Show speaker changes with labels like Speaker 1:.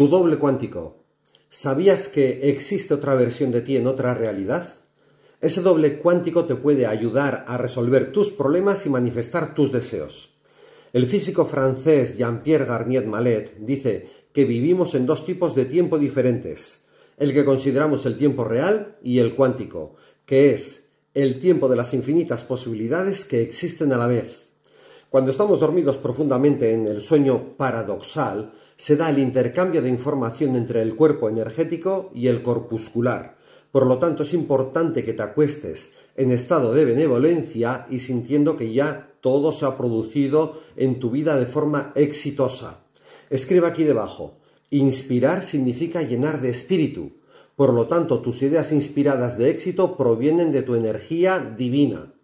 Speaker 1: Tu doble cuántico. ¿Sabías que existe otra versión de ti en otra realidad? Ese doble cuántico te puede ayudar a resolver tus problemas y manifestar tus deseos. El físico francés Jean-Pierre Garnier Mallet dice que vivimos en dos tipos de tiempo diferentes, el que consideramos el tiempo real y el cuántico, que es el tiempo de las infinitas posibilidades que existen a la vez cuando estamos dormidos profundamente en el sueño paradoxal, se da el intercambio de información entre el cuerpo energético y el corpuscular. Por lo tanto, es importante que te acuestes en estado de benevolencia y sintiendo que ya todo se ha producido en tu vida de forma exitosa. Escribe aquí debajo. Inspirar significa llenar de espíritu. Por lo tanto, tus ideas inspiradas de éxito provienen de tu energía divina.